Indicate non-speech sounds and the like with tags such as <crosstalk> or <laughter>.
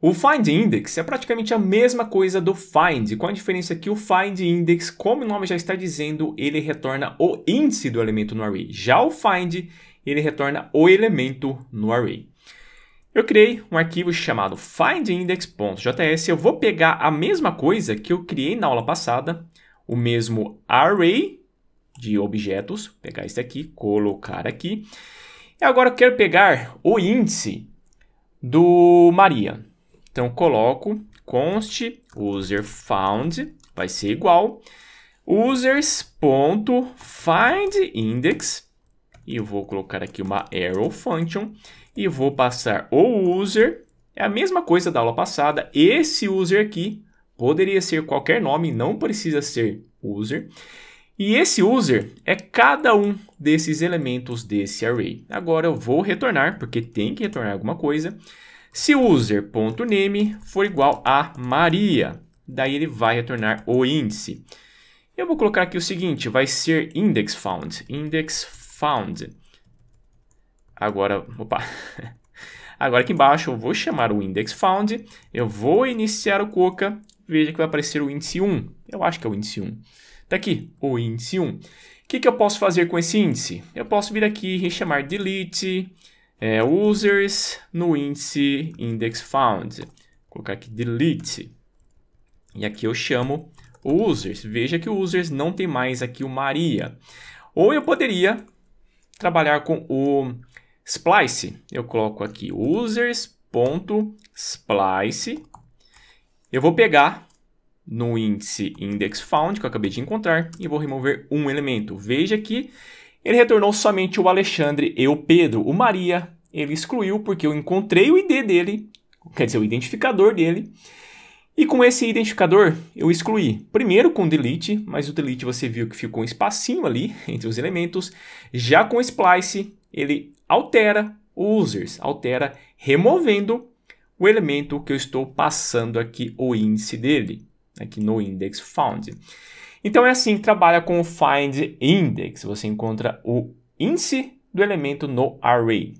O Find Index é praticamente a mesma coisa do Find, com a diferença que o Find Index, como o nome já está dizendo, ele retorna o índice do elemento no array. Já o Find, ele retorna o elemento no array. Eu criei um arquivo chamado findindex.js. Eu vou pegar a mesma coisa que eu criei na aula passada, o mesmo array de objetos, pegar esse aqui, colocar aqui. E agora eu quero pegar o índice do Maria. Então, coloco const user found, vai ser igual, users.findIndex, e eu vou colocar aqui uma arrow function, e vou passar o user, é a mesma coisa da aula passada, esse user aqui poderia ser qualquer nome, não precisa ser user, e esse user é cada um desses elementos desse array. Agora eu vou retornar, porque tem que retornar alguma coisa. Se o user.name for igual a Maria, daí ele vai retornar o índice. Eu vou colocar aqui o seguinte, vai ser index found, index found. Agora, opa. <laughs> Agora aqui embaixo eu vou chamar o index found, eu vou iniciar o Coca, veja que vai aparecer o índice 1. Eu acho que é o índice 1. Tá aqui, o índice 1. O que, que eu posso fazer com esse índice? Eu posso vir aqui e chamar delete, é, users no índice index found. Vou colocar aqui delete. E aqui eu chamo users. Veja que o users não tem mais aqui o Maria. Ou eu poderia trabalhar com o splice. Eu coloco aqui users.splice. Eu vou pegar no índice index found que eu acabei de encontrar e vou remover um elemento. Veja que ele retornou somente o Alexandre e o Pedro. O Maria ele excluiu porque eu encontrei o ID dele, quer dizer, o identificador dele. E com esse identificador eu excluí. Primeiro com delete, mas o delete você viu que ficou um espacinho ali <laughs> entre os elementos. Já com splice, ele altera o users, altera removendo o elemento que eu estou passando aqui o índice dele aqui né, no index found. Então é assim que trabalha com o find index. Você encontra o índice do elemento no array.